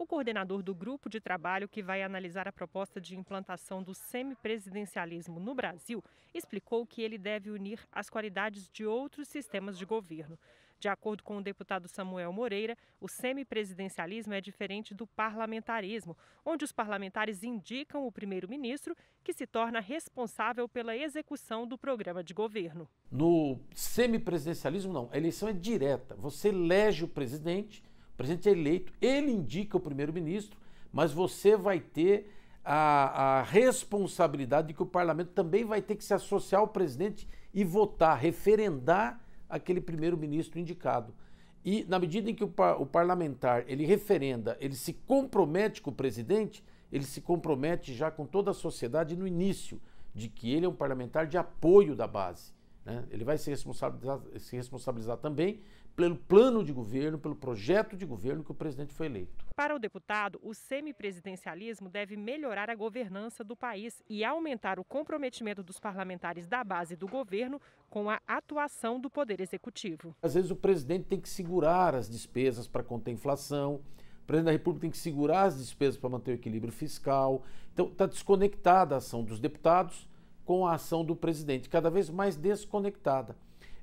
O coordenador do grupo de trabalho que vai analisar a proposta de implantação do semipresidencialismo no Brasil explicou que ele deve unir as qualidades de outros sistemas de governo. De acordo com o deputado Samuel Moreira, o semipresidencialismo é diferente do parlamentarismo, onde os parlamentares indicam o primeiro-ministro, que se torna responsável pela execução do programa de governo. No semipresidencialismo, não. A eleição é direta. Você elege o presidente presidente é eleito, ele indica o primeiro-ministro, mas você vai ter a, a, responsabilidade de que o parlamento também vai ter que se associar ao presidente e votar, referendar aquele primeiro-ministro indicado. E na medida em que o, o parlamentar ele referenda, ele se compromete com o presidente, ele se compromete já com toda a sociedade no início de que ele é um parlamentar de apoio da base. Né? Ele vai se responsabilizar, se responsabilizar também pelo plano de governo, pelo projeto de governo que o presidente foi eleito. Para o deputado, o semipresidencialismo deve melhorar a governança do país e aumentar o comprometimento dos parlamentares da base do governo com a atuação do Poder Executivo. Às vezes o presidente tem que segurar as despesas para conter a inflação, o presidente da República tem que segurar as despesas para manter o equilíbrio fiscal. Então está desconectada a ação dos deputados com a ação do presidente, cada vez mais desconectada.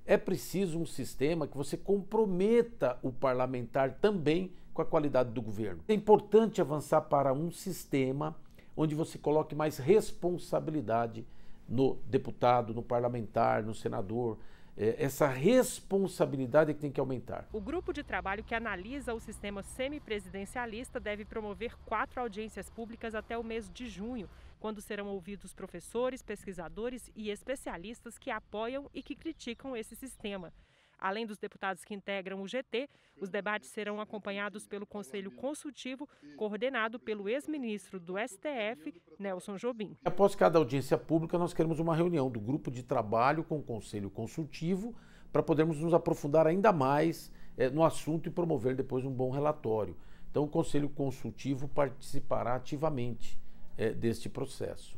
É preciso um sistema que você comprometa o parlamentar também com a qualidade do governo. É importante avançar para um sistema onde você coloque mais responsabilidade no deputado, no parlamentar, no senador, é, essa responsabilidade é que tem que aumentar. O grupo de trabalho que analisa o sistema semipresidencialista deve promover quatro audiências públicas até o mês de junho, quando serão ouvidos professores, pesquisadores e especialistas que apoiam e que criticam esse sistema. Além dos deputados que integram o GT, os debates serão acompanhados pelo Conselho Consultivo, coordenado pelo ex-ministro do STF, Nelson Jobim. Após cada audiência pública, nós queremos uma reunião do grupo de trabalho com o Conselho Consultivo para podermos nos aprofundar ainda mais eh, no assunto e promover depois um bom relatório. Então, o Conselho Consultivo participará ativamente eh, deste processo.